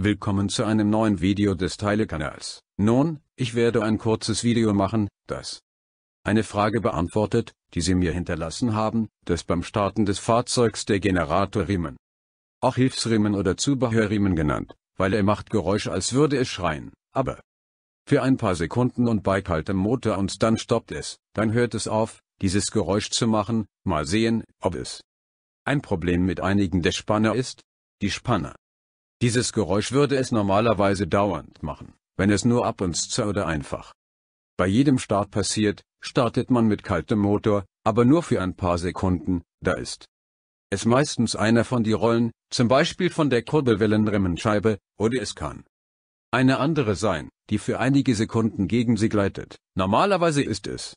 Willkommen zu einem neuen Video des Teilekanals. Nun, ich werde ein kurzes Video machen, das eine Frage beantwortet, die Sie mir hinterlassen haben, dass beim Starten des Fahrzeugs der Generatorriemen, auch Hilfsriemen oder Zubehörriemen genannt, weil er macht Geräusch als würde es schreien, aber für ein paar Sekunden und bei kaltem Motor und dann stoppt es, dann hört es auf, dieses Geräusch zu machen, mal sehen, ob es ein Problem mit einigen der Spanner ist, die Spanner dieses Geräusch würde es normalerweise dauernd machen, wenn es nur ab und zu oder einfach bei jedem Start passiert, startet man mit kaltem Motor, aber nur für ein paar Sekunden, da ist es meistens einer von die Rollen, zum Beispiel von der Kurbelwellenremmenscheibe, oder es kann eine andere sein, die für einige Sekunden gegen sie gleitet. Normalerweise ist es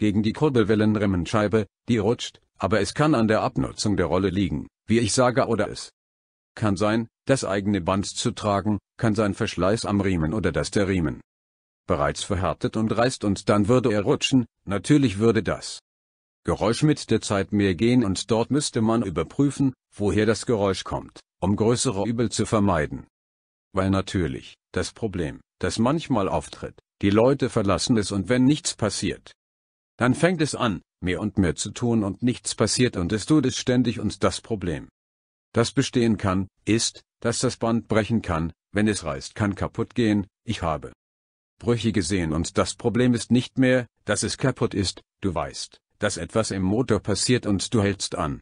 gegen die Kurbelwellenremmenscheibe, die rutscht, aber es kann an der Abnutzung der Rolle liegen, wie ich sage oder es kann sein, das eigene Band zu tragen, kann sein Verschleiß am Riemen oder das der Riemen bereits verhärtet und reißt und dann würde er rutschen, natürlich würde das Geräusch mit der Zeit mehr gehen und dort müsste man überprüfen, woher das Geräusch kommt, um größere Übel zu vermeiden. Weil natürlich, das Problem, das manchmal auftritt, die Leute verlassen es und wenn nichts passiert, dann fängt es an, mehr und mehr zu tun und nichts passiert und es tut es ständig und das Problem, das bestehen kann, ist, dass das Band brechen kann, wenn es reißt, kann kaputt gehen, ich habe Brüche gesehen und das Problem ist nicht mehr, dass es kaputt ist, du weißt, dass etwas im Motor passiert und du hältst an.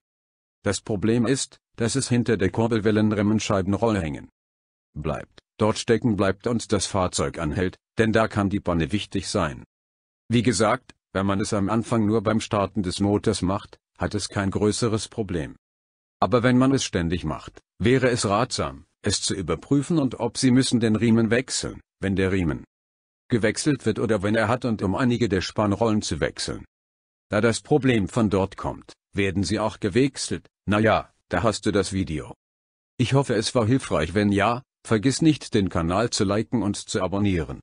Das Problem ist, dass es hinter der Kurbelwellenremmenscheibenrolle hängen bleibt, dort stecken bleibt und das Fahrzeug anhält, denn da kann die Panne wichtig sein. Wie gesagt, wenn man es am Anfang nur beim Starten des Motors macht, hat es kein größeres Problem. Aber wenn man es ständig macht, wäre es ratsam, es zu überprüfen und ob Sie müssen den Riemen wechseln, wenn der Riemen gewechselt wird oder wenn er hat und um einige der Spannrollen zu wechseln. Da das Problem von dort kommt, werden sie auch gewechselt, naja, da hast du das Video. Ich hoffe es war hilfreich wenn ja, vergiss nicht den Kanal zu liken und zu abonnieren.